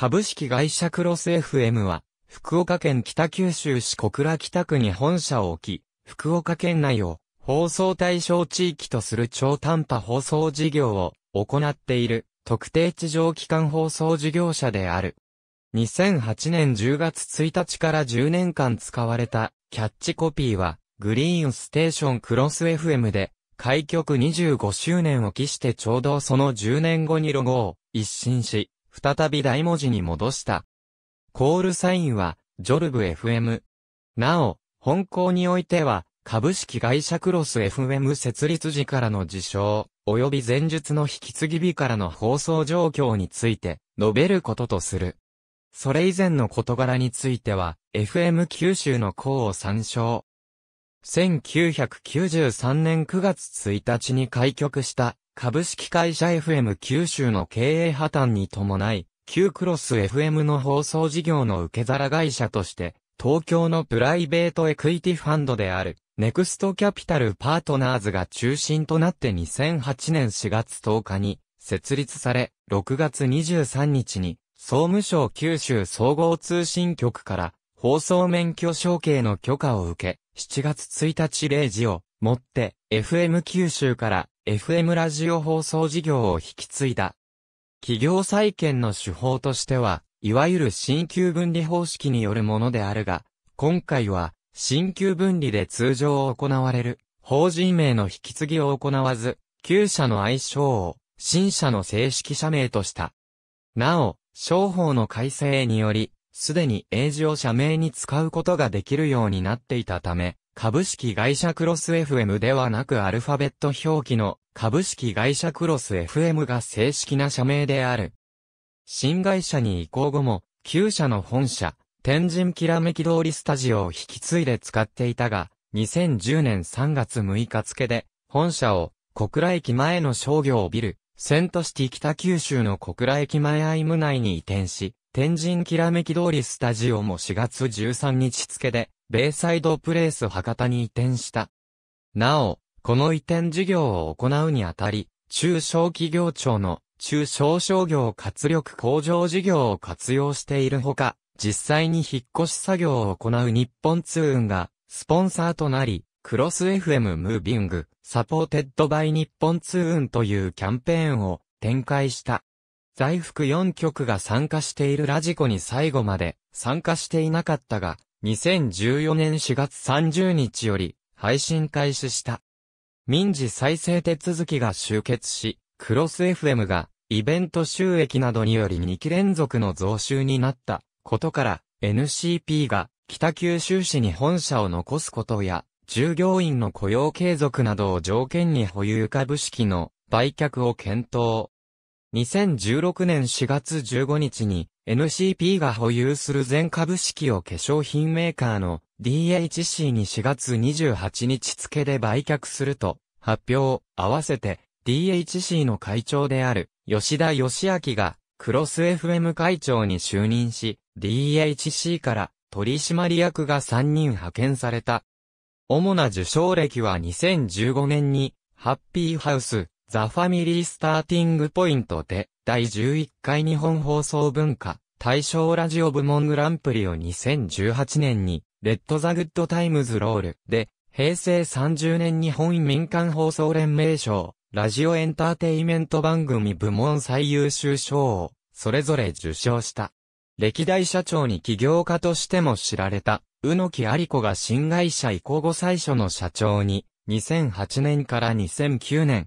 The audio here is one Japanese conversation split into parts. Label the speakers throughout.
Speaker 1: 株式会社クロス FM は、福岡県北九州市小倉北区に本社を置き、福岡県内を放送対象地域とする超短波放送事業を行っている特定地上機関放送事業者である。2008年10月1日から10年間使われたキャッチコピーは、グリーンステーションクロス FM で、開局25周年を期してちょうどその10年後にロゴを一新し、再び大文字に戻した。コールサインは、ジョルブ FM。なお、本校においては、株式会社クロス FM 設立時からの事象、及び前述の引き継ぎ日からの放送状況について、述べることとする。それ以前の事柄については、FM 九州の項を参照。1993年9月1日に開局した株式会社 FM 九州の経営破綻に伴い、旧クロス FM の放送事業の受け皿会社として、東京のプライベートエクイティファンドである、ネクストキャピタルパートナーズが中心となって2008年4月10日に設立され、6月23日に総務省九州総合通信局から放送免許証券の許可を受け、7月1日0時をもって FM 九州から FM ラジオ放送事業を引き継いだ。企業再建の手法としては、いわゆる新旧分離方式によるものであるが、今回は、新旧分離で通常行われる、法人名の引き継ぎを行わず、旧社の愛称を、新社の正式社名とした。なお、商法の改正により、すでに営業社名に使うことができるようになっていたため、株式会社クロス FM ではなくアルファベット表記の株式会社クロス FM が正式な社名である。新会社に移行後も、旧社の本社、天神きらめき通りスタジオを引き継いで使っていたが、2010年3月6日付で、本社を小倉駅前の商業ビル、セントシティ北九州の小倉駅前アイム内に移転し、天神きらめき通りスタジオも4月13日付で、ベイサイドプレイス博多に移転した。なお、この移転事業を行うにあたり、中小企業庁の中小商業活力向上事業を活用しているほか、実際に引っ越し作業を行う日本通運がスポンサーとなり、クロス FM ムービングサポーテッドバイ日本通運というキャンペーンを展開した。在福4局が参加しているラジコに最後まで参加していなかったが、2014年4月30日より配信開始した。民事再生手続きが終結し、クロス FM がイベント収益などにより2期連続の増収になったことから NCP が北九州市に本社を残すことや従業員の雇用継続などを条件に保有株式の売却を検討。2016年4月15日に NCP が保有する全株式を化粧品メーカーの DHC に4月28日付で売却すると発表、合わせて DHC の会長である吉田義明がクロス FM 会長に就任し、DHC から取締役が3人派遣された。主な受賞歴は2015年に、ハッピーハウス、ザ・ファミリースターティングポイントで、第11回日本放送文化、大賞ラジオ部門グランプリを2018年に、レッド・ザ・グッド・タイムズ・ロールで、平成30年日本民間放送連盟賞、ラジオエンターテイメント番組部門最優秀賞を、それぞれ受賞した。歴代社長に起業家としても知られた、宇野木有子が新会社移行後最初の社長に、2008年から2009年、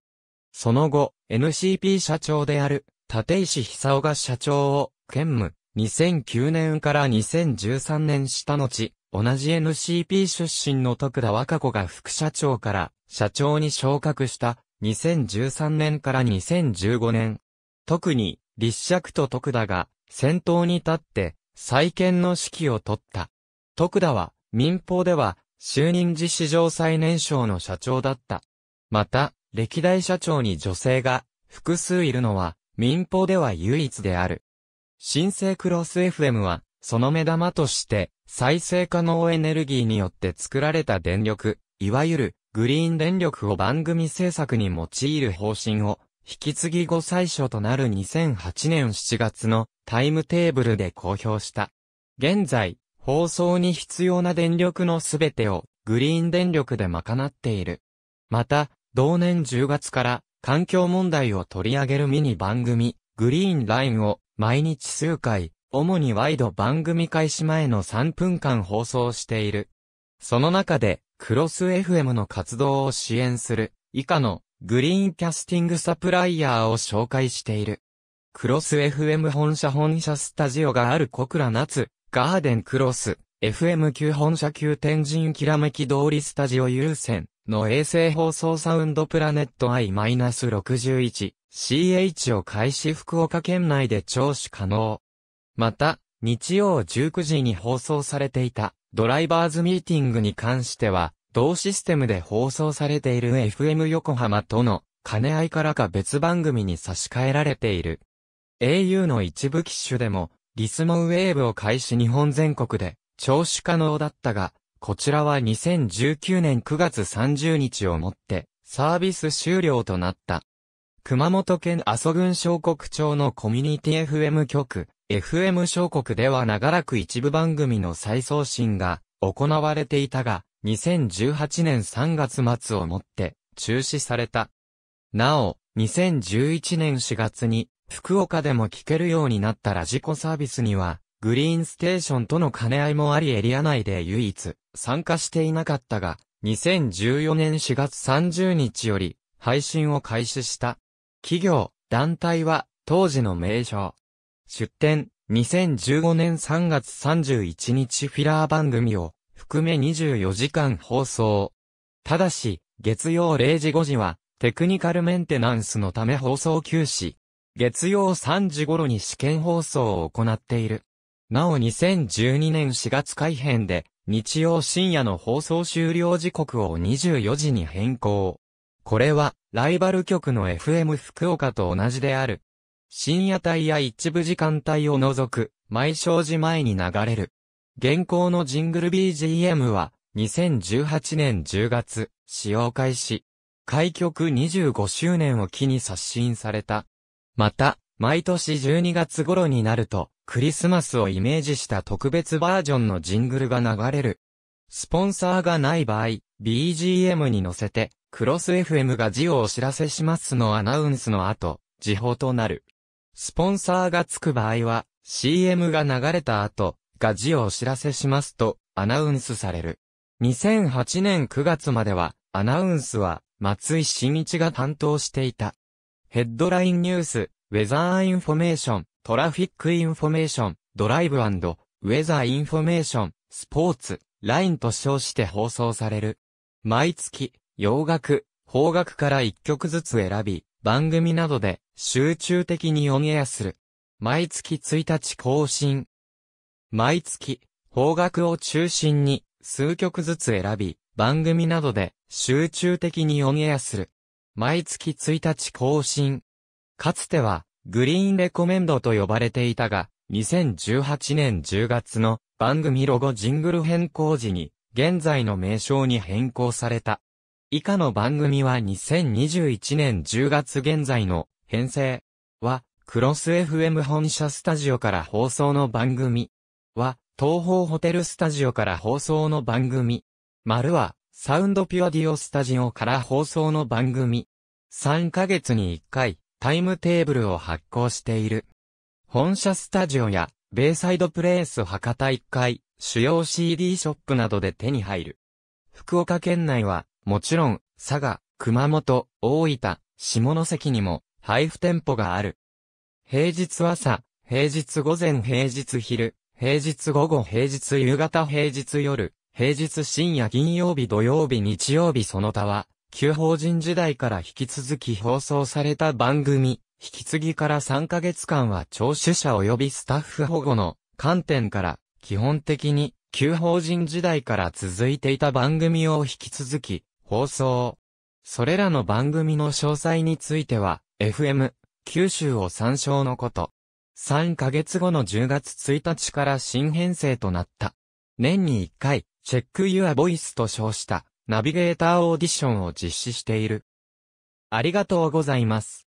Speaker 1: その後、NCP 社長である、立石久夫が社長を、兼務、2009年から2013年した後、同じ NCP 出身の徳田和歌子が副社長から、社長に昇格した、2013年から2015年。特に、立尺と徳田が、先頭に立って、再建の指揮を取った。徳田は、民放では、就任時史上最年少の社長だった。また、歴代社長に女性が複数いるのは民放では唯一である。新生クロス FM はその目玉として再生可能エネルギーによって作られた電力、いわゆるグリーン電力を番組制作に用いる方針を引き継ぎ後最初となる2008年7月のタイムテーブルで公表した。現在、放送に必要な電力のすべてをグリーン電力で賄っている。また、同年10月から環境問題を取り上げるミニ番組、グリーンラインを毎日数回、主にワイド番組開始前の3分間放送している。その中で、クロス FM の活動を支援する、以下の、グリーンキャスティングサプライヤーを紹介している。クロス FM 本社本社スタジオがある小倉夏、ガーデンクロス、FM 級本社級天神きらめき通りスタジオ優先、の衛星放送サウンドプラネット I-61CH を開始福岡県内で聴取可能。また、日曜19時に放送されていたドライバーズミーティングに関しては、同システムで放送されている FM 横浜との兼ね合いからか別番組に差し替えられている。au の一部機種でも、リスモウェーブを開始日本全国で聴取可能だったが、こちらは2019年9月30日をもって、サービス終了となった。熊本県阿蘇郡小国町のコミュニティ FM 局、FM 小国では長らく一部番組の再送信が行われていたが、2018年3月末をもって中止された。なお、2011年4月に福岡でも聞けるようになったラジコサービスにはグリーンステーションとの兼ね合いもありエリア内で唯一参加していなかったが、2014年4月30日より配信を開始した。企業、団体は当時の名称。出展、2015年3月31日フィラー番組を含め24時間放送。ただし、月曜0時5時はテクニカルメンテナンスのため放送休止。月曜3時頃に試験放送を行っている。なお2012年4月改編で、日曜深夜の放送終了時刻を24時に変更。これは、ライバル局の FM 福岡と同じである。深夜帯や一部時間帯を除く、毎正時前に流れる。現行のジングル BGM は、2018年10月、使用開始。開局25周年を機に刷新された。また、毎年12月頃になると、クリスマスをイメージした特別バージョンのジングルが流れる。スポンサーがない場合、BGM に乗せて、クロス FM が字をお知らせしますのアナウンスの後、時報となる。スポンサーがつく場合は、CM が流れた後、が字をお知らせしますと、アナウンスされる。2008年9月までは、アナウンスは、松井新一が担当していた。ヘッドラインニュース、ウェザーインフォメーション、トラフィックインフォメーション、ドライブウェザーインフォメーション、スポーツ、ラインと称して放送される。毎月、洋楽、邦楽から一曲ずつ選び、番組などで集中的にオンエアする。毎月1日更新。毎月、邦楽を中心に数曲ずつ選び、番組などで集中的にオンエアする。毎月1日更新。かつてはグリーンレコメンドと呼ばれていたが、2018年10月の番組ロゴジングル変更時に、現在の名称に変更された。以下の番組は2021年10月現在の編成は、クロス FM 本社スタジオから放送の番組は、東方ホテルスタジオから放送の番組。丸は、サウンドピュアディオスタジオから放送の番組。3ヶ月に1回、タイムテーブルを発行している。本社スタジオや、ベイサイドプレイス博多1階、主要 CD ショップなどで手に入る。福岡県内は、もちろん、佐賀、熊本、大分、下関にも、配布店舗がある。平日朝、平日午前平日昼、平日午後平日夕方平日夜、平日深夜金曜日土曜日日曜日その他は、旧法人時代から引き続き放送された番組、引き継ぎから3ヶ月間は聴取者及びスタッフ保護の観点から、基本的に、旧法人時代から続いていた番組を引き続き、放送。それらの番組の詳細については、FM、九州を参照のこと。3ヶ月後の10月1日から新編成となった。年に1回、チェックユアボイスと称した。ナビゲーターオーディションを実施している。ありがとうございます。